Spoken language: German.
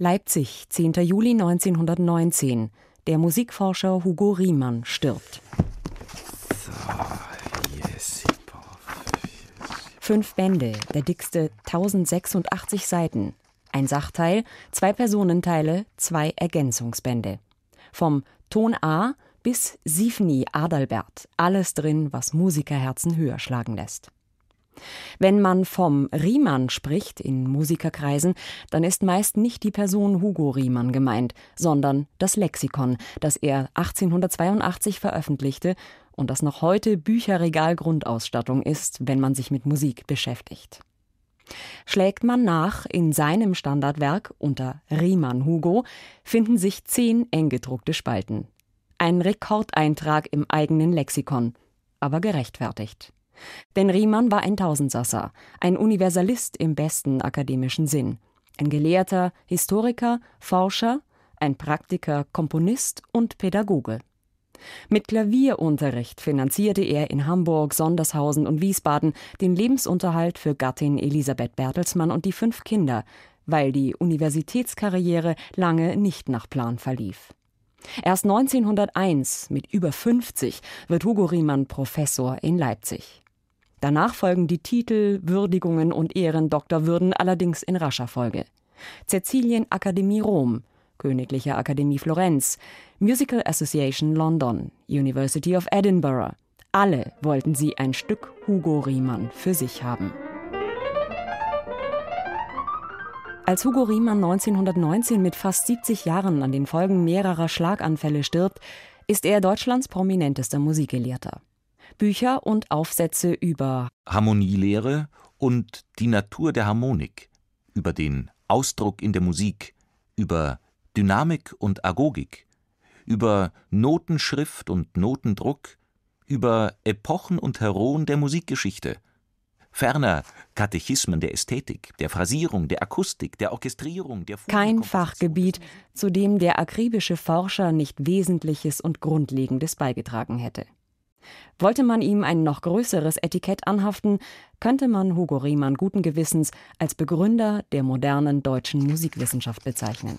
Leipzig, 10. Juli 1919. Der Musikforscher Hugo Riemann stirbt. Fünf Bände, der dickste 1086 Seiten. Ein Sachteil, zwei Personenteile, zwei Ergänzungsbände. Vom Ton A bis Sifni Adalbert. Alles drin, was Musikerherzen höher schlagen lässt. Wenn man vom Riemann spricht in Musikerkreisen, dann ist meist nicht die Person Hugo Riemann gemeint, sondern das Lexikon, das er 1882 veröffentlichte und das noch heute Bücherregal-Grundausstattung ist, wenn man sich mit Musik beschäftigt. Schlägt man nach in seinem Standardwerk unter Riemann Hugo, finden sich zehn eng gedruckte Spalten. Ein Rekordeintrag im eigenen Lexikon, aber gerechtfertigt. Denn Riemann war ein Tausendsasser, ein Universalist im besten akademischen Sinn. Ein Gelehrter, Historiker, Forscher, ein Praktiker, Komponist und Pädagoge. Mit Klavierunterricht finanzierte er in Hamburg, Sondershausen und Wiesbaden den Lebensunterhalt für Gattin Elisabeth Bertelsmann und die fünf Kinder, weil die Universitätskarriere lange nicht nach Plan verlief. Erst 1901, mit über 50, wird Hugo Riemann Professor in Leipzig. Danach folgen die Titel, Würdigungen und Ehrendoktorwürden allerdings in rascher Folge. Cäcilien Akademie Rom, Königliche Akademie Florenz, Musical Association London, University of Edinburgh. Alle wollten sie ein Stück Hugo Riemann für sich haben. Als Hugo Riemann 1919 mit fast 70 Jahren an den Folgen mehrerer Schlaganfälle stirbt, ist er Deutschlands prominentester Musikgelehrter. Bücher und Aufsätze über Harmonielehre und die Natur der Harmonik, über den Ausdruck in der Musik, über Dynamik und Agogik, über Notenschrift und Notendruck, über Epochen und Heroen der Musikgeschichte, ferner Katechismen der Ästhetik, der Phrasierung, der Akustik, der Orchestrierung, der Fugen Kein Fachgebiet, zu dem der akribische Forscher nicht Wesentliches und Grundlegendes beigetragen hätte. Wollte man ihm ein noch größeres Etikett anhaften, könnte man Hugo Riemann guten Gewissens als Begründer der modernen deutschen Musikwissenschaft bezeichnen.